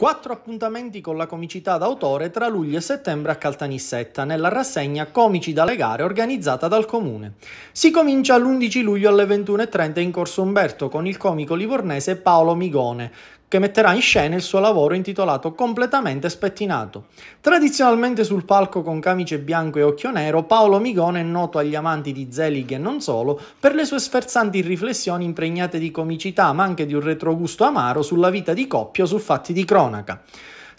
Quattro appuntamenti con la comicità d'autore tra luglio e settembre a Caltanissetta, nella rassegna Comici dalle gare organizzata dal comune. Si comincia l'11 luglio alle 21.30 in Corso Umberto con il comico livornese Paolo Migone, che metterà in scena il suo lavoro intitolato Completamente spettinato. Tradizionalmente sul palco con camice bianco e occhio nero, Paolo Migone è noto agli amanti di Zelig e non solo per le sue sferzanti riflessioni impregnate di comicità ma anche di un retrogusto amaro sulla vita di coppia o su fatti di cronaca.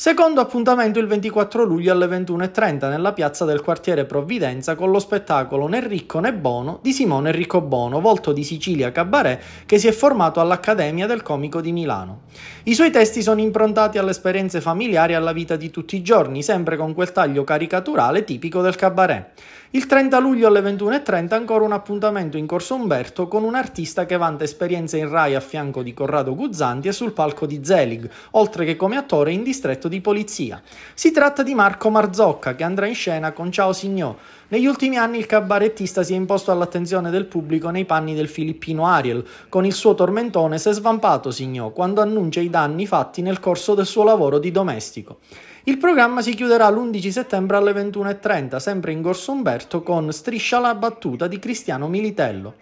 Secondo appuntamento il 24 luglio alle 21.30 nella piazza del quartiere Provvidenza con lo spettacolo Né ricco né bono di Simone Ricco Bono, volto di Sicilia Cabaret, che si è formato all'Accademia del Comico di Milano. I suoi testi sono improntati alle esperienze familiari e alla vita di tutti i giorni, sempre con quel taglio caricaturale tipico del cabaret. Il 30 luglio alle 21.30 ancora un appuntamento in Corso Umberto con un artista che vanta esperienze in Rai a fianco di Corrado Guzzanti e sul palco di Zelig, oltre che come attore in distretto di polizia. Si tratta di Marco Marzocca che andrà in scena con Ciao Signò. Negli ultimi anni il cabarettista si è imposto all'attenzione del pubblico nei panni del filippino Ariel, con il suo tormentone Se svampato Signò, quando annuncia i danni fatti nel corso del suo lavoro di domestico. Il programma si chiuderà l'11 settembre alle 21.30, sempre in Gorso Umberto, con Striscia la battuta di Cristiano Militello.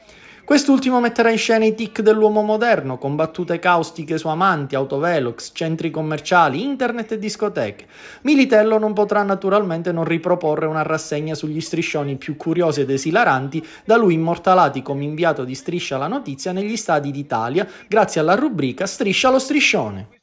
Quest'ultimo metterà in scena i tic dell'uomo moderno, con battute caustiche su amanti, autovelox, centri commerciali, internet e discoteche. Militello non potrà naturalmente non riproporre una rassegna sugli striscioni più curiosi ed esilaranti, da lui immortalati come inviato di Striscia la Notizia negli stadi d'Italia, grazie alla rubrica Striscia lo striscione.